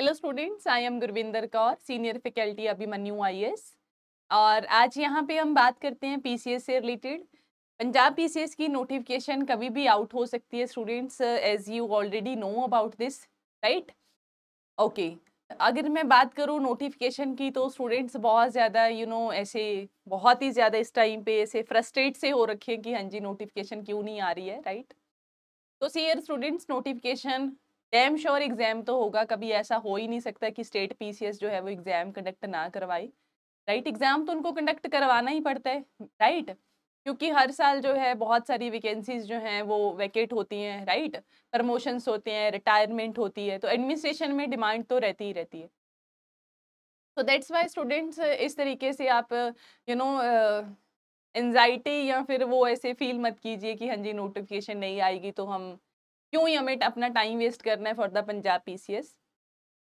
Hello students I am Gurvinder Kaur senior faculty Abhimanyu आई और आज यहाँ पे हम बात करते हैं पीसीएस से रिलेटेड पंजाब पीसीएस की नोटिफिकेशन कभी भी आउट हो सकती है students as you already know about this right okay अगर मैं बात करूँ नोटिफिकेशन की तो स्टूडेंट्स बहुत ज़्यादा यू नो ऐसे बहुत ही ज़्यादा इस टाइम पे ऐसे फ्रस्ट्रेट से हो रखे हैं कि हाँ जी नोटिफिकेशन क्यों नहीं आ रही है राइट तो see here students notification damn sure exam तो होगा कभी ऐसा हो ही नहीं सकता कि स्टेट पीसीएस जो है वो एग्जाम कंडक्ट ना करवाए राइट एग्जाम तो उनको कंडक्ट करवाना ही पड़ता है राइट क्योंकि हर साल जो है बहुत सारी वैकेंसीज जो हैं वो वैकेट होती हैं राइट प्रमोशंस होते हैं रिटायरमेंट होती है तो एडमिनिस्ट्रेशन में डिमांड तो रहती ही रहती है तो दैट्स वाई स्टूडेंट्स इस तरीके से आप यू नो एनजाइटी या फिर वो ऐसे फील मत कीजिए कि हाँ जी नोटिफिकेशन नहीं आएगी तो हम क्यों ही हमें अपना टाइम वेस्ट करना है फॉर द पंजाब पीसीएस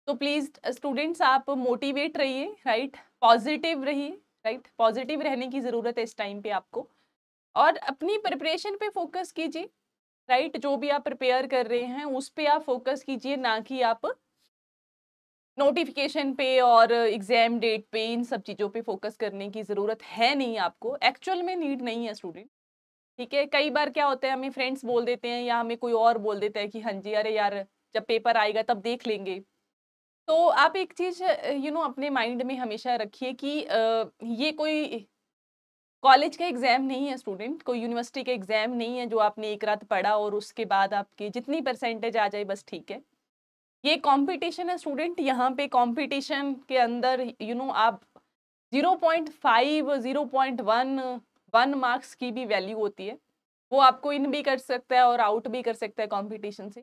तो प्लीज़ स्टूडेंट्स आप मोटिवेट रहिए राइट पॉजिटिव रहिए राइट पॉजिटिव रहने की ज़रूरत है इस टाइम पे आपको और अपनी प्रिपरेशन पे फोकस कीजिए राइट जो भी आप प्रिपेयर कर रहे हैं उस पर आप फोकस कीजिए ना कि आप नोटिफिकेशन पे और एग्ज़ाम डेट पे इन सब चीज़ों पे फोकस करने की ज़रूरत है नहीं आपको एक्चुअल में नीड नहीं है स्टूडेंट ठीक है कई बार क्या होता है हमें फ्रेंड्स बोल देते हैं या हमें कोई और बोल देता है कि हाँ जी अरे यार जब पेपर आएगा तब देख लेंगे तो आप एक चीज़ यू नो अपने माइंड में हमेशा रखिए कि ये कोई कॉलेज का एग्ज़ाम नहीं है स्टूडेंट कोई यूनिवर्सिटी का एग्ज़ाम नहीं है जो आपने एक रात पढ़ा और उसके बाद आपकी जितनी परसेंटेज आ जाए बस ठीक है ये कंपटीशन है स्टूडेंट यहाँ पे कंपटीशन के अंदर यू you नो know, आप 0.5 0.1 वन मार्क्स की भी वैल्यू होती है वो आपको इन भी कर सकता है और आउट भी कर सकता है कंपटीशन से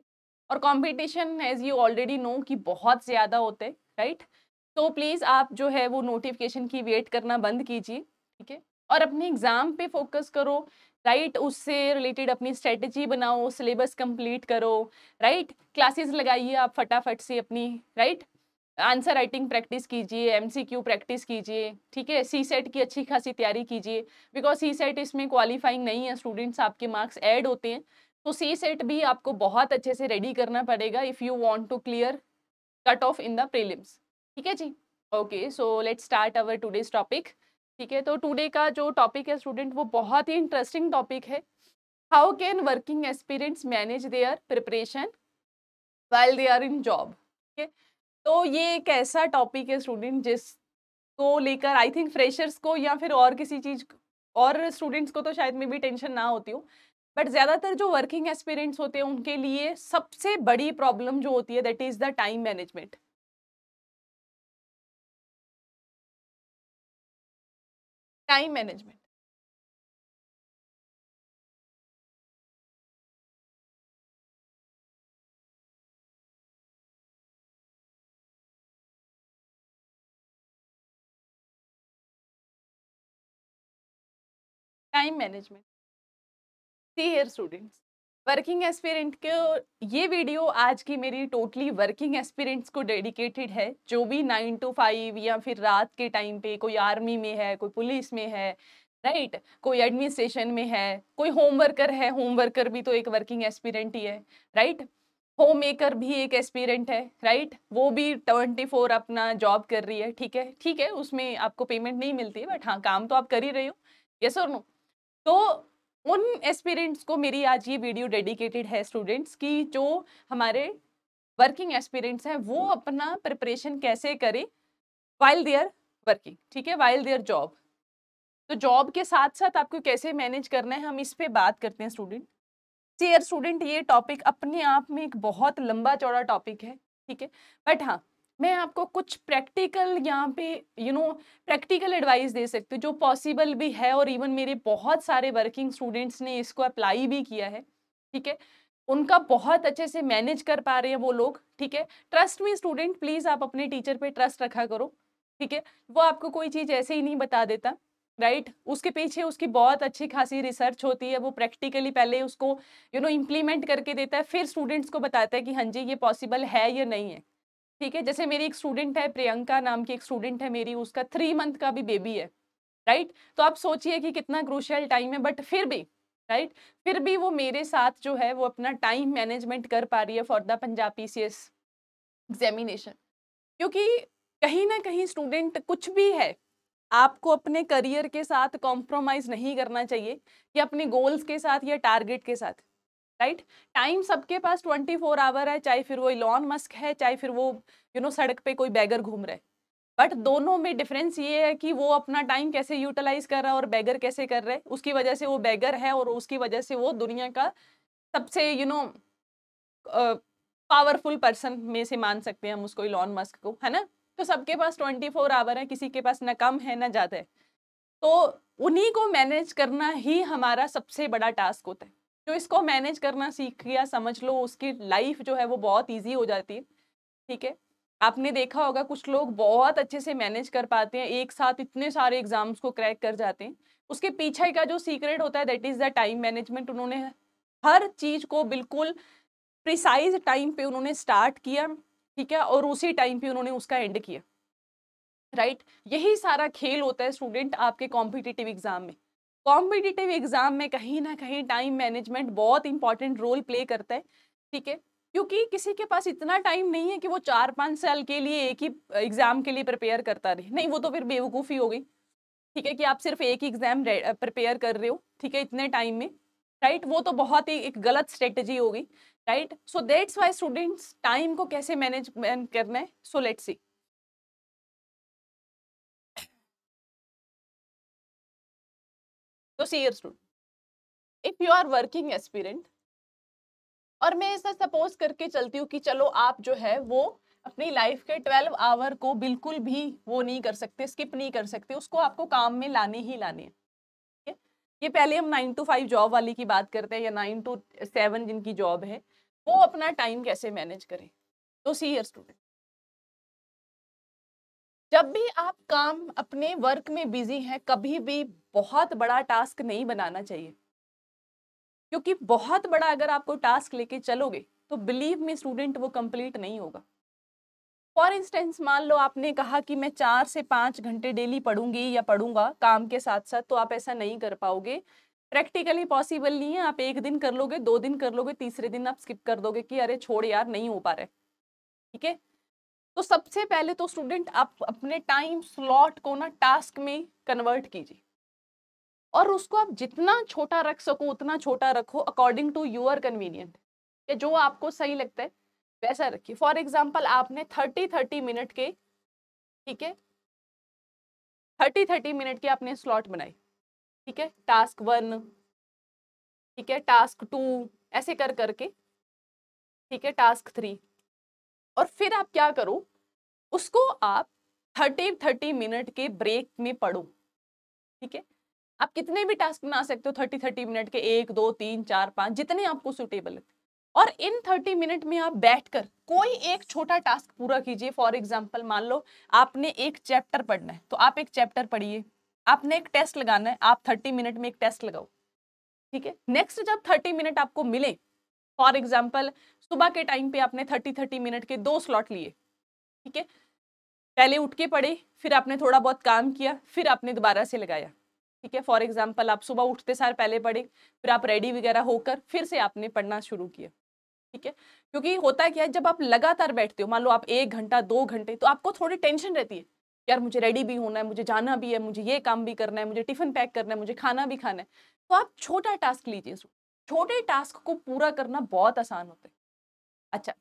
और competition as you already know कि बहुत ज़्यादा होते हैं राइट तो प्लीज़ आप जो है वो नोटिफिकेशन की वेट करना बंद कीजिए ठीक है और अपने एग्ज़ाम पे फोकस करो राइट उससे रिलेटेड अपनी स्ट्रेटजी बनाओ सिलेबस कंप्लीट करो राइट क्लासेस लगाइए आप फटाफट से अपनी राइट आंसर राइटिंग प्रैक्टिस कीजिए एमसीक्यू प्रैक्टिस कीजिए ठीक है सी सेट की अच्छी खासी तैयारी कीजिए बिकॉज सी सेट इसमें क्वालिफाइंग नहीं है स्टूडेंट्स आपके मार्क्स ऐड होते हैं तो सी सेट भी आपको बहुत अच्छे से रेडी करना पड़ेगा if you want to clear cut off in the prelims ठीक है जी okay so let start our today's topic ठीक है तो टूडे का जो टॉपिक है स्टूडेंट वो बहुत ही इंटरेस्टिंग टॉपिक है how can working experience manage their preparation while they are in job ठीक है तो ये एक ऐसा टॉपिक है स्टूडेंट जिसको लेकर आई थिंक फ्रेशर्स को या फिर और किसी चीज़ और स्टूडेंट्स को तो शायद में भी टेंशन ना होती हो बट ज़्यादातर जो वर्किंग एक्सपीरियंट्स होते हैं उनके लिए सबसे बड़ी प्रॉब्लम जो होती है that is the time management time management time management see here students working aspirant के ये वीडियो आज की मेरी टोटली वर्किंग एस्पिरेंट्स को डेडिकेटेड है जो भी नाइन टू फाइव या फिर रात के टाइम पे कोई आर्मी में है कोई पुलिस में है राइट right? कोई एडमिनिस्ट्रेशन में है कोई होम वर्कर है होम वर्कर भी तो एक वर्किंग एस्पिरेंट ही है राइट right? होम मेकर भी एक एस्पिरेंट है राइट right? वो भी ट्वेंटी फोर अपना जॉब कर रही है ठीक है ठीक है उसमें आपको पेमेंट नहीं मिलती है बट हाँ काम तो आप कर ही रहे हो यस और नो तो उन एस्पिरेंट्स को मेरी आज ये वीडियो डेडिकेटेड है स्टूडेंट्स की जो हमारे वर्किंग एस्पिरेंट्स हैं वो अपना प्रिपरेशन कैसे करें वाइल देयर वर्किंग ठीक है वाइल देयर जॉब तो जॉब के साथ साथ आपको कैसे मैनेज करना है हम इस पर बात करते हैं स्टूडेंट सीयर स्टूडेंट ये टॉपिक अपने आप में एक बहुत लंबा चौड़ा टॉपिक है ठीक है बट हाँ मैं आपको कुछ प्रैक्टिकल यहाँ पे यू नो प्रैक्टिकल एडवाइस दे सकती हूँ जो पॉसिबल भी है और इवन मेरे बहुत सारे वर्किंग स्टूडेंट्स ने इसको अप्लाई भी किया है ठीक है उनका बहुत अच्छे से मैनेज कर पा रहे हैं वो लोग ठीक है ट्रस्ट मी स्टूडेंट प्लीज़ आप अपने टीचर पे ट्रस्ट रखा करो ठीक है वो आपको कोई चीज़ ऐसे ही नहीं बता देता राइट right? उसके पीछे उसकी बहुत अच्छी खासी रिसर्च होती है वो प्रैक्टिकली पहले उसको यू नो इम्प्लीमेंट करके देता है फिर स्टूडेंट्स को बताता है कि हाँ जी ये पॉसिबल है या नहीं है ठीक है जैसे मेरी एक स्टूडेंट है प्रियंका नाम की एक स्टूडेंट है मेरी उसका थ्री मंथ का भी बेबी है राइट तो आप सोचिए कि कितना क्रूशल टाइम है बट फिर भी राइट फिर भी वो मेरे साथ जो है वो अपना टाइम मैनेजमेंट कर पा रही है for the Punjab P examination क्योंकि कहीं ना कहीं स्टूडेंट कुछ भी है आपको अपने करियर के साथ कॉम्प्रोमाइज़ नहीं करना चाहिए या अपने गोल्स के साथ या टारगेट के साथ राइट टाइम सबके पास ट्वेंटी फोर आवर है चाहे फिर वो इलॉन मस्क है चाहे फिर वो यू you नो know, सड़क पे कोई बैगर घूम रहा है बट दोनों में डिफरेंस ये है कि वो अपना टाइम कैसे यूटिलाइज कर रहा है और बैगर कैसे कर रहे हैं उसकी वजह से वो बैगर है और उसकी वजह से वो दुनिया का सबसे यू नो पावरफुल पर्सन में से मान सकते हैं हम उसको इलॉन मस्क को है ना तो सबके पास ट्वेंटी फोर आवर है किसी के पास ना कम है ना ज़्यादा है तो उन्हीं को मैनेज करना ही हमारा सबसे बड़ा टास्क होता है जो इसको मैनेज करना सीख गया समझ लो उसकी लाइफ जो है वो बहुत ईजी हो जाती है ठीक है आपने देखा होगा कुछ लोग बहुत अच्छे से मैनेज कर पाते हैं एक साथ इतने सारे एग्जाम्स को क्रैक कर जाते हैं उसके पीछे का जो सीक्रेट होता है that is the time management उन्होंने हर चीज़ को बिल्कुल प्रिसाइज टाइम पे उन्होंने स्टार्ट किया ठीक है और उसी टाइम पे उन्होंने उसका एंड किया राइट यही सारा खेल होता है स्टूडेंट आपके कॉम्पिटिटिव एग्जाम में कॉम्पिटिटिव एग्जाम में कहीं ना कहीं टाइम मैनेजमेंट बहुत इंपॉर्टेंट रोल प्ले करता है ठीक है क्योंकि किसी के पास इतना टाइम नहीं है कि वो चार पाँच साल के लिए एक ही एग्जाम के लिए प्रिपेयर करता रहे नहीं वो तो फिर बेवकूफ़ी हो गई ठीक है कि आप सिर्फ एक एग्जाम प्रिपेयर कर रहे हो ठीक है इतने टाइम में राइट वो तो बहुत ही एक गलत स्ट्रेटजी होगी right so that's why students time को कैसे मैनेज करना है सो लेट्स सी तो see student if you are working aspirant और मैं ऐसा सपोज करके चलती हूँ कि चलो आप जो है वो अपनी लाइफ के ट्वेल्व आवर को बिल्कुल भी वो नहीं कर सकते स्किप नहीं कर सकते उसको आपको काम में लाने ही लाने ये पहले हम नाइन टू फाइव जॉब वाली की बात करते हैं या नाइन टू सेवन जिनकी जॉब है वो अपना टाइम कैसे मैनेज करें तो सीयर स्टूडेंट जब भी आप काम अपने वर्क में बिजी हैं कभी भी बहुत बड़ा टास्क नहीं बनाना चाहिए क्योंकि बहुत बड़ा अगर आपको टास्क लेके चलोगे तो बिलीव में स्टूडेंट वो कंप्लीट नहीं होगा फॉर इंस्टेंस मान लो आपने कहा कि मैं चार से पाँच घंटे डेली पढ़ूंगी या पढ़ूंगा काम के साथ साथ तो आप ऐसा नहीं कर पाओगे प्रैक्टिकली पॉसिबल नहीं है आप एक दिन कर लोगे दो दिन कर लोगे तीसरे दिन आप स्किप कर दोगे कि अरे छोड़ यार नहीं हो पा रहे ठीक है तो सबसे पहले तो स्टूडेंट आप अपने टाइम स्लॉट को ना टास्क में कन्वर्ट कीजिए और उसको आप जितना छोटा रख सको उतना छोटा रखो अकॉर्डिंग टू यूर कन्वीनियंट या जो आपको सही लगता है वैसा रखिए फॉर एग्जाम्पल आपने थर्टी थर्टी मिनट के ठीक है थर्टी थर्टी मिनट के आपने स्लॉट बनाए ठीक है टास्क वन ठीक है टास्क टू ऐसे कर करके ठीक है टास्क थ्री और फिर आप क्या करो उसको आप थर्टी थर्टी मिनट के ब्रेक में पढ़ो ठीक है आप कितने भी टास्क बना सकते हो थर्टी थर्टी मिनट के एक दो तीन चार पाँच जितने आपको सुटेबल है और इन थर्टी मिनट में आप बैठकर कोई एक छोटा टास्क पूरा कीजिए फॉर एग्जाम्पल मान लो आपने एक चैप्टर पढ़ना है तो आप एक चैप्टर पढ़िए आपने एक टेस्ट लगाना है आप थर्टी मिनट में एक टेस्ट लगाओ ठीक है नेक्स्ट जब थर्टी मिनट आपको मिले फॉर एग्जाम्पल सुबह के टाइम पे आपने थर्टी थर्टी मिनट के दो स्लॉट लिए ठीक है पहले उठ के पड़े फिर आपने थोड़ा बहुत काम किया फिर आपने दोबारा से लगाया ठीक है फॉर एग्जाम्पल आप सुबह उठते सार पहले पढ़े फिर आप रेडी वगैरह होकर फिर से आपने पढ़ना शुरू किया ठीक है क्योंकि होता क्या है जब आप लगातार बैठते हो मान लो आप एक घंटा दो घंटे तो आपको थोड़ी टेंशन रहती है यार मुझे रेडी भी होना है मुझे जाना भी है मुझे ये काम भी करना है मुझे टिफिन पैक करना है मुझे खाना भी खाना है तो आप छोटा टास्क लीजिए छोटे टास्क को पूरा करना बहुत आसान होता है अच्छा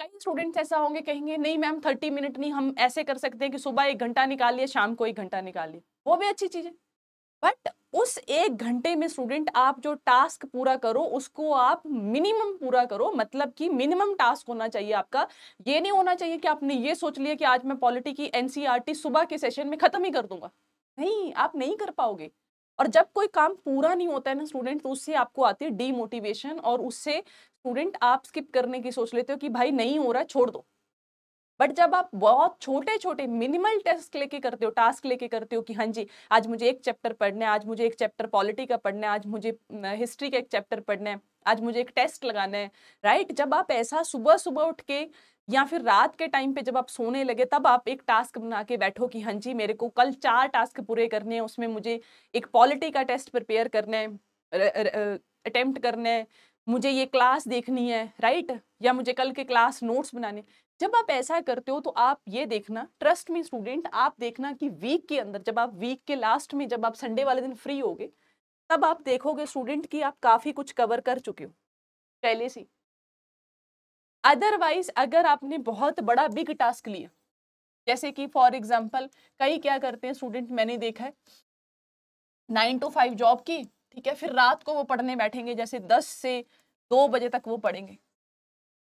कई स्टूडेंट्स ऐसा होंगे कहेंगे नहीं मैम थर्टी मिनट नहीं हम ऐसे कर सकते हैं कि सुबह एक घंटा निकालिए शाम को एक घंटा निकालिए वो भी अच्छी चीज़ है बट उस एक घंटे में स्टूडेंट आप जो टास्क पूरा करो उसको आप मिनिमम पूरा करो मतलब कि मिनिमम टास्क होना चाहिए आपका ये नहीं होना चाहिए कि आपने ये सोच लिया कि आज मैं पॉलिटी की एनसीईआरटी e सुबह के सेशन में ख़त्म ही कर दूंगा नहीं आप नहीं कर पाओगे और जब कोई काम पूरा नहीं होता है ना स्टूडेंट तो उससे आपको आती है डीमोटिवेशन और उससे स्टूडेंट आप स्किप करने की सोच लेते हो कि भाई नहीं हो रहा छोड़ दो बट जब आप बहुत छोटे छोटे मिनिमल टेस्ट लेके करते हो टास्क लेके करते हो कि हाँ जी आज मुझे एक चैप्टर पढ़ना है आज मुझे एक चैप्टर पॉलिटी का पढ़ना है आज मुझे हिस्ट्री का एक चैप्टर पढ़ना है आज मुझे एक टेस्ट लगाना है राइट जब आप ऐसा सुबह सुबह उठ के या फिर रात के टाइम पे जब आप सोने लगे तब आप एक टास्क बना के बैठो कि हाँ जी मेरे को कल चार टास्क पूरे करने हैं उसमें मुझे एक पॉलिटी का टेस्ट प्रिपेयर करना है अटेम्प्ट करना है मुझे ये क्लास देखनी है राइट या मुझे कल के क्लास नोट्स बनाने जब आप ऐसा करते हो तो आप ये देखना ट्रस्ट में स्टूडेंट आप देखना कि वीक के अंदर जब आप वीक के लास्ट में जब आप संडे वाले दिन फ्री हो तब आप देखोगे स्टूडेंट कि आप काफ़ी कुछ कवर कर चुके हो पहले से अदरवाइज अगर आपने बहुत बड़ा बिग टास्क लिया जैसे कि फॉर एग्जाम्पल कई क्या करते हैं स्टूडेंट मैंने देखा है नाइन टू फाइव जॉब की ठीक है फिर रात को वो पढ़ने बैठेंगे जैसे दस से दो बजे तक वो पढ़ेंगे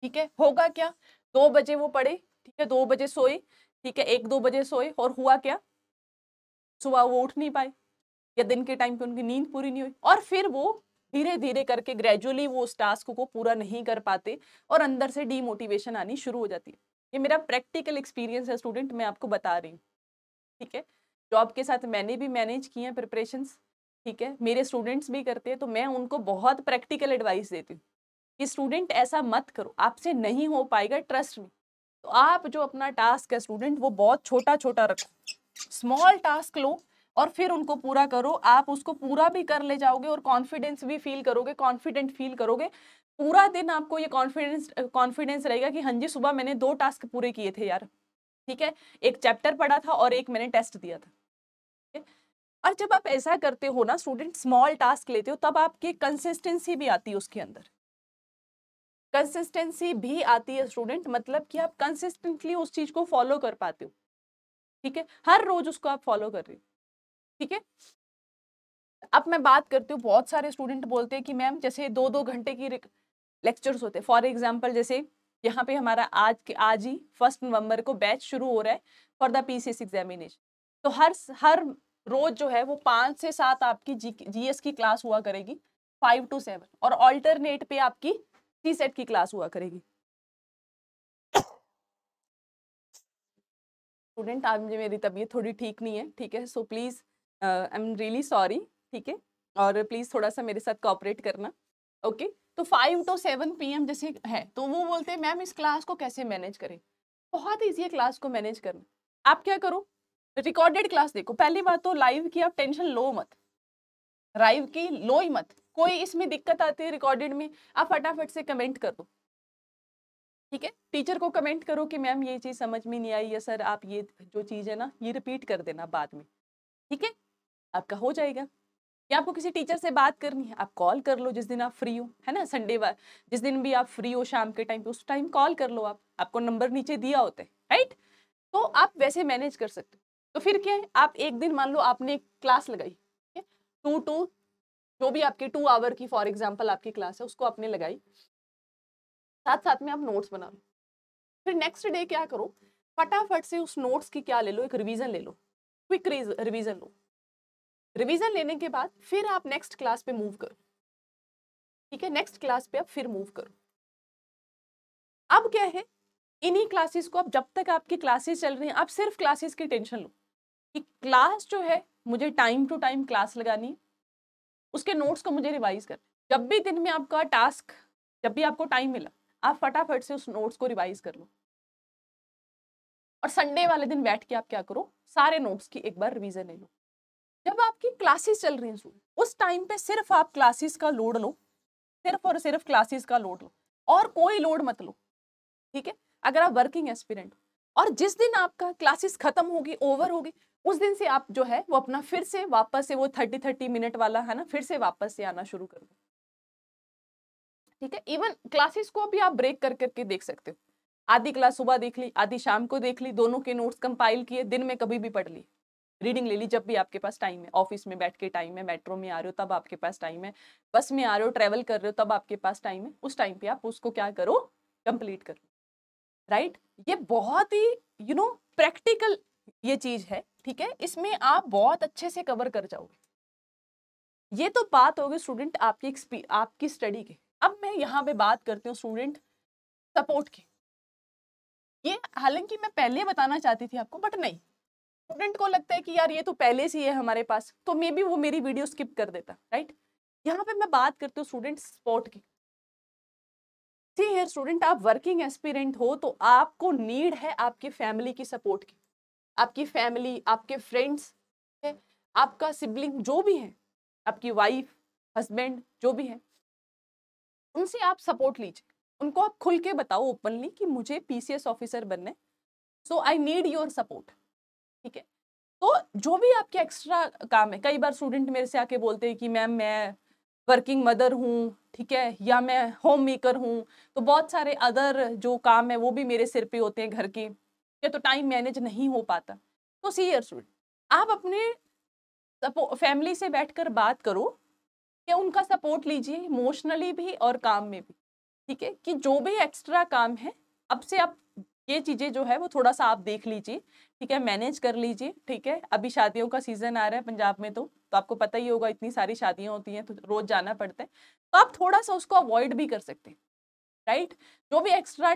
ठीक है होगा क्या दो बजे वो पढ़े ठीक है दो बजे सोए ठीक है एक दो बजे सोए और हुआ क्या सुबह वो उठ नहीं पाए या दिन के टाइम पे उनकी नींद पूरी नहीं हुई और फिर वो धीरे धीरे करके ग्रेजुअली वो उस टास्क को पूरा नहीं कर पाते और अंदर से डीमोटिवेशन आनी शुरू हो जाती है ये मेरा प्रैक्टिकल एक्सपीरियंस है स्टूडेंट मैं आपको बता रही हूँ ठीक है जॉब के साथ मैंने भी मैनेज किए हैं प्रिपरेशंस ठीक है मेरे स्टूडेंट्स भी करते हैं तो मैं उनको बहुत प्रैक्टिकल एडवाइस देती हूँ कि स्टूडेंट ऐसा मत करो आपसे नहीं हो पाएगा ट्रस्ट में तो आप जो अपना टास्क है स्टूडेंट वो बहुत छोटा छोटा रखो स्मॉल टास्क लो और फिर उनको पूरा करो आप उसको पूरा भी कर ले जाओगे और कॉन्फिडेंस भी फील करोगे कॉन्फिडेंट फील करोगे पूरा दिन आपको ये कॉन्फिडेंस कॉन्फिडेंस रहेगा कि हाँ जी सुबह मैंने दो टास्क पूरे किए थे यार ठीक है एक चैप्टर पढ़ा था और एक मैंने टेस्ट दिया था ठीक है और जब आप ऐसा करते हो ना स्टूडेंट स्मॉल टास्क लेते हो तब आपकी कंसिस्टेंसी भी आती है उसके अंदर कंसिस्टेंसी भी आती है स्टूडेंट मतलब कि आप कंसिस्टेंटली उस चीज को फॉलो कर पाते हो ठीक है हर रोज उसको आप फॉलो कर रहे हो ठीक है अब मैं बात करती हूँ बहुत सारे स्टूडेंट बोलते हैं कि मैम जैसे दो दो घंटे की लेक्चर्स होते हैं फॉर एग्जाम्पल जैसे यहाँ पे हमारा आज के आज ही फर्स्ट नवंबर को बैच शुरू हो रहा है फॉर द पीसीएस एग्जामिनेशन तो हर हर रोज जो है वो पाँच से सात आपकी जी जीएस की क्लास हुआ करेगी फाइव टू सेवन और ऑल्टरनेट पे आपकी सी सेट की क्लास हुआ करेगी स्टूडेंट आज मुझे मेरी तबीयत थोड़ी ठीक नहीं है ठीक है so please I am really sorry ठीक है और प्लीज़ थोड़ा सा मेरे साथ कॉपरेट करना ओके okay? तो फाइव टू सेवन पी जैसे है तो वो बोलते हैं मैम इस क्लास को कैसे मैनेज करें बहुत ईजी है क्लास को मैनेज करना आप क्या करो रिकॉर्डेड क्लास देखो पहली बात तो लाइव की आप टेंशन लो मत लाइव की लो ही मत कोई इसमें दिक्कत आती है रिकॉर्डेड में आप फटाफट से कमेंट कर दो ठीक है टीचर को कमेंट करो कि मैम ये चीज़ समझ में नहीं आई या सर आप ये जो चीज़ है ना ये रिपीट कर देना बाद में ठीक है आपका हो जाएगा या आपको किसी टीचर से बात करनी है आप कॉल कर लो जिस दिन आप फ्री हो है ना संडे वार जिस दिन भी आप फ्री हो शाम के टाइम पे उस टाइम कॉल कर लो आप आपको नंबर नीचे दिया होता है राइट तो आप वैसे मैनेज कर सकते हो तो फिर क्या है आप एक दिन मान लो आपने क्लास लगाई टू टू जो भी आपकी टू आवर की फॉर एग्जाम्पल आपकी क्लास है उसको आपने लगाई साथ साथ में आप नोट्स बना लो फिर नेक्स्ट डे क्या करो फटाफट से उस नोट्स की क्या ले लो एक रिवीजन ले लो क्विक रिवीजन लो रिवीजन लेने के बाद फिर आप नेक्स्ट क्लास पे मूव करो ठीक है नेक्स्ट क्लास पे आप फिर मूव करो अब क्या है इन्हीं क्लासेस को आप जब तक आपकी क्लासेस चल रही हैं आप सिर्फ क्लासेस की टेंशन लो कि क्लास जो है मुझे टाइम टू टाइम क्लास लगानी है उसके नोट्स को मुझे रिवाइज कर जब भी दिन में आपका टास्क जब भी आपको टाइम मिला आप फटाफट से उस नोट्स को रिवाइज कर लो और संडे वाले दिन बैठ के आप क्या करो सारे नोट्स की एक बार रिवीजन ले लो जब आपकी क्लासेस चल रही हैं उस टाइम पे सिर्फ आप क्लासेस का लोड लो सिर्फ और सिर्फ क्लासेस का लोड लो और कोई लोड मत लो ठीक है अगर आप वर्किंग एस्पिरेंट और जिस दिन आपका क्लासेस खत्म होगी ओवर होगी उस दिन से आप जो है वो अपना फिर से वापस से वो थर्टी थर्टी मिनट वाला है ना फिर से वापस से आना शुरू कर दो ठीक है इवन क्लासेस को भी आप ब्रेक कर करके देख सकते हो आधी क्लास सुबह देख ली आधी शाम को देख ली दोनों के नोट्स कंपाइल किए दिन में कभी भी पढ़ ली रीडिंग ले ली जब भी आपके पास टाइम है ऑफिस में बैठ के टाइम है मेट्रो में आ रहे हो तब आपके पास टाइम है बस में आ रहे हो ट्रेवल कर रहे हो तब आपके पास टाइम है उस टाइम पे आप उसको क्या करो कंप्लीट करो राइट ये बहुत ही यू नो प्रैक्टिकल ये चीज़ है ठीक है इसमें आप बहुत अच्छे से कवर कर जाओगे ये तो बात होगी स्टूडेंट आपकी आपकी स्टडी की अब मैं यहाँ पे बात करती हूँ स्टूडेंट सपोर्ट की ये हालांकि मैं पहले बताना चाहती थी आपको बट नहीं स्टूडेंट को लगता है कि यार ये तो पहले से ही है हमारे पास तो मे बी वो मेरी वीडियो स्किप कर देता राइट यहाँ पे मैं बात करती हूँ स्टूडेंट सपोर्ट की सी हेयर स्टूडेंट आप वर्किंग एस्पिरेंट हो तो आपको नीड है आपकी फैमिली की सपोर्ट की आपकी फैमिली आपके फ्रेंड्स आपका सिबलिंग जो भी है आपकी वाइफ हस्बैंड जो भी है उनसे आप सपोर्ट लीजिए उनको आप खुल के बताओ ओपनली कि मुझे पीसीएस ऑफिसर बनना है so I need your support ठीक है तो जो भी आपके एक्स्ट्रा काम है कई बार स्टूडेंट मेरे से आके बोलते हैं कि मैम मैं वर्किंग मदर हूँ ठीक है या मैं होम मेकर हूँ तो बहुत सारे अदर जो काम है वो भी मेरे सिर पे होते हैं घर के या तो टाइम मैनेज नहीं हो पाता तो सीयर स्टूडेंट आप अपने फैमिली से बैठकर बात करो या उनका सपोर्ट लीजिए इमोशनली भी और काम में भी ठीक है कि जो भी एक्स्ट्रा काम है अब से आप ये चीज़ें जो है वो थोड़ा सा आप देख लीजिए ठीक है मैनेज कर लीजिए ठीक है अभी शादियों का सीज़न आ रहा है पंजाब में तो तो आपको पता ही होगा इतनी सारी शादियां होती हैं तो रोज़ जाना पड़ता है तो आप थोड़ा सा उसको अवॉइड भी कर सकते हैं राइट जो भी एक्स्ट्रा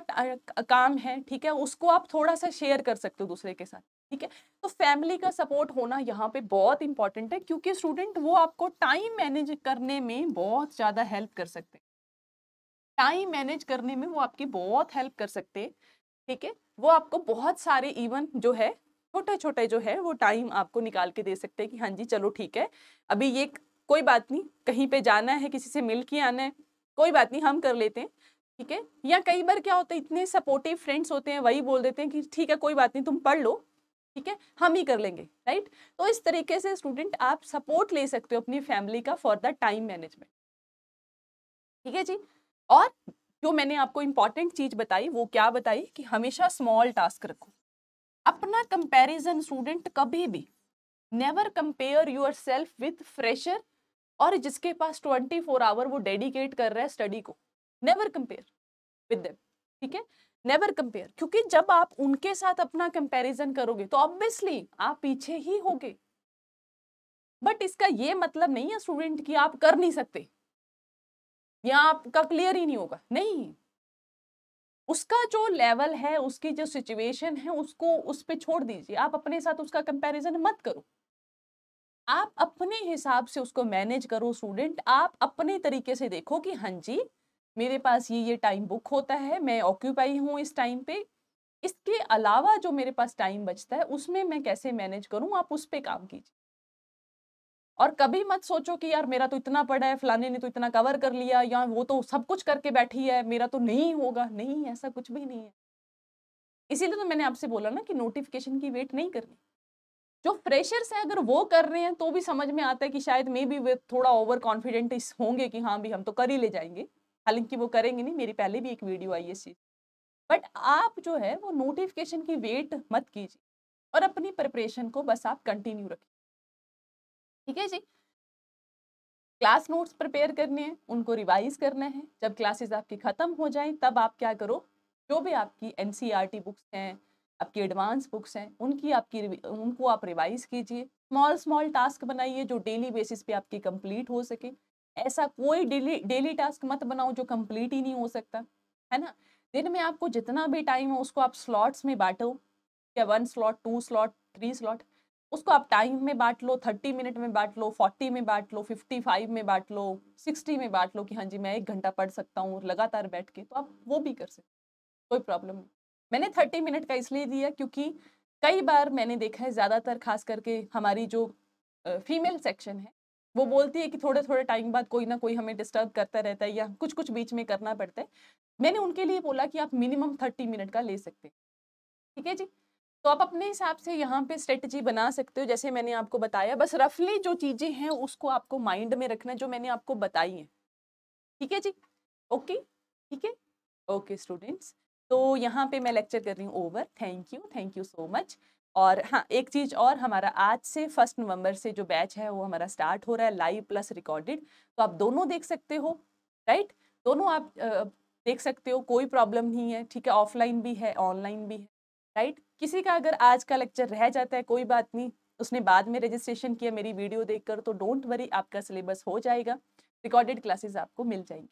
काम है ठीक है उसको आप थोड़ा सा शेयर कर सकते हो दूसरे के साथ ठीक है तो फैमिली का सपोर्ट होना यहाँ पे बहुत इंपॉर्टेंट है क्योंकि स्टूडेंट वो आपको टाइम मैनेज करने में बहुत ज़्यादा हेल्प कर सकते हैं टाइम मैनेज करने में वो आपकी बहुत हेल्प कर सकते ठीक है वो आपको बहुत सारे इवन जो है छोटे छोटे जो है वो टाइम आपको निकाल के दे सकते हैं कि हाँ जी चलो ठीक है अभी ये कोई बात नहीं कहीं पे जाना है किसी से मिल के आना है कोई बात नहीं हम कर लेते हैं ठीक है या कई बार क्या होता है इतने सपोर्टिव फ्रेंड्स होते हैं वही बोल देते हैं कि ठीक है कोई बात नहीं तुम पढ़ लो ठीक है हम ही कर लेंगे राइट तो इस तरीके से स्टूडेंट आप सपोर्ट ले सकते हो अपनी फैमिली का फॉर द टाइम मैनेजमेंट ठीक है जी और जो मैंने आपको इंपॉर्टेंट चीज बताई वो क्या बताई कि हमेशा स्मॉल टास्क रखो अपना कंपैरिजन स्टूडेंट कभी भी never compare yourself with fresher और जिसके पास ट्वेंटी फोर आवर वो डेडिकेट कर रहा है स्टडी को नेवर कंपेयर विद देम ठीक है नेवर कंपेयर क्योंकि जब आप उनके साथ अपना कंपैरिजन करोगे तो ऑब्वियसली आप पीछे ही होगे बट इसका ये मतलब नहीं है स्टूडेंट कि आप कर नहीं सकते या आपका क्लियर ही नहीं होगा नहीं उसका जो लेवल है उसकी जो सिचुएशन है उसको उस पर छोड़ दीजिए आप अपने साथ उसका कंपैरिजन मत करो आप अपने हिसाब से उसको मैनेज करो स्टूडेंट आप अपने तरीके से देखो कि हाँ जी मेरे पास ये ये टाइम बुक होता है मैं ऑक्यूपाई हूँ इस टाइम पे इसके अलावा जो मेरे पास टाइम बचता है उसमें मैं कैसे मैनेज करूँ आप उस पर काम कीजिए और कभी मत सोचो कि यार मेरा तो इतना पड़ा है फलाने ने तो इतना कवर कर लिया या वो तो सब कुछ करके बैठी है मेरा तो नहीं होगा नहीं ऐसा कुछ भी नहीं है इसीलिए तो मैंने आपसे बोला ना कि नोटिफिकेशन की वेट नहीं करनी जो फ्रेशर्स हैं अगर वो कर रहे हैं तो भी समझ में आता है कि शायद मे बी वे थोड़ा ओवर कॉन्फिडेंट होंगे कि हाँ भी हम तो कर ही ले जाएंगे हालांकि वो करेंगे नहीं मेरी पहले भी एक वीडियो आई इस चीज़ बट आप जो है वो नोटिफिकेशन की वेट मत कीजिए और अपनी प्रिपरेशन को बस आप कंटिन्यू रखिए ठीक है जी क्लास नोट्स प्रिपेयर करने हैं उनको रिवाइज करना है जब क्लासेस आपकी ख़त्म हो जाएं तब आप क्या करो जो भी आपकी एन e बुक्स हैं आपकी एडवांस बुक्स हैं उनकी आपकी उनको आप रिवाइज कीजिए स्मॉल स्मॉल टास्क बनाइए जो डेली बेसिस पे आपकी कंप्लीट हो सके ऐसा कोई डेली डेली टास्क मत बनाओ जो कंप्लीट ही नहीं हो सकता है ना दिन में आपको जितना भी टाइम हो उसको आप स्लॉट्स में बांटो या one slot two slot three slot उसको आप टाइम में बांट लो थर्टी मिनट में बांट लो फोर्टी में बांट लो फिफ्टी फाइव में बांट लो सिक्सटी में बांट लो कि हाँ जी मैं एक घंटा पढ़ सकता हूँ लगातार बैठ के तो आप वो भी कर सकते कोई प्रॉब्लम नहीं मैंने थर्टी मिनट का इसलिए दिया क्योंकि कई बार मैंने देखा है ज़्यादातर खास करके हमारी जो फीमेल सेक्शन है वो बोलती है कि थोड़े थोड़े टाइम बाद कोई ना कोई हमें डिस्टर्ब करता रहता है या कुछ कुछ बीच में करना पड़ता है मैंने उनके लिए बोला कि आप मिनिमम थर्टी मिनट का ले सकते हैं ठीक है जी तो आप अपने हिसाब से यहाँ पे स्ट्रेटजी बना सकते हो जैसे मैंने आपको बताया बस रफली जो चीज़ें हैं उसको आपको माइंड में रखना जो मैंने आपको बताई हैं ठीक है जी ओके ठीक है ओके स्टूडेंट्स तो यहाँ पे मैं लेक्चर कर रही हूँ over thank you thank you so much और हाँ एक चीज़ और हमारा आज से फर्स्ट नवंबर से जो बैच है वो हमारा स्टार्ट हो रहा है लाइव प्लस रिकॉर्डेड तो आप दोनों देख सकते हो राइट दोनों आप देख सकते हो कोई प्रॉब्लम नहीं है ठीक है ऑफलाइन भी है ऑनलाइन भी है राइट किसी का अगर आज का लेक्चर रह जाता है कोई बात नहीं उसने बाद में रजिस्ट्रेशन किया मेरी वीडियो देखकर तो डोंट वरी आपका सिलेबस हो जाएगा रिकॉर्डेड क्लासेस आपको मिल जाएंगी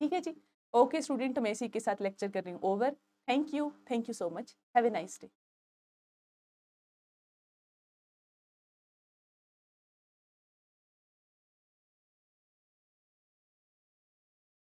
ठीक है जी ओके स्टूडेंट मैं इसी के साथ लेक्चर कर रही हूँ over thank you thank you so much have a nice day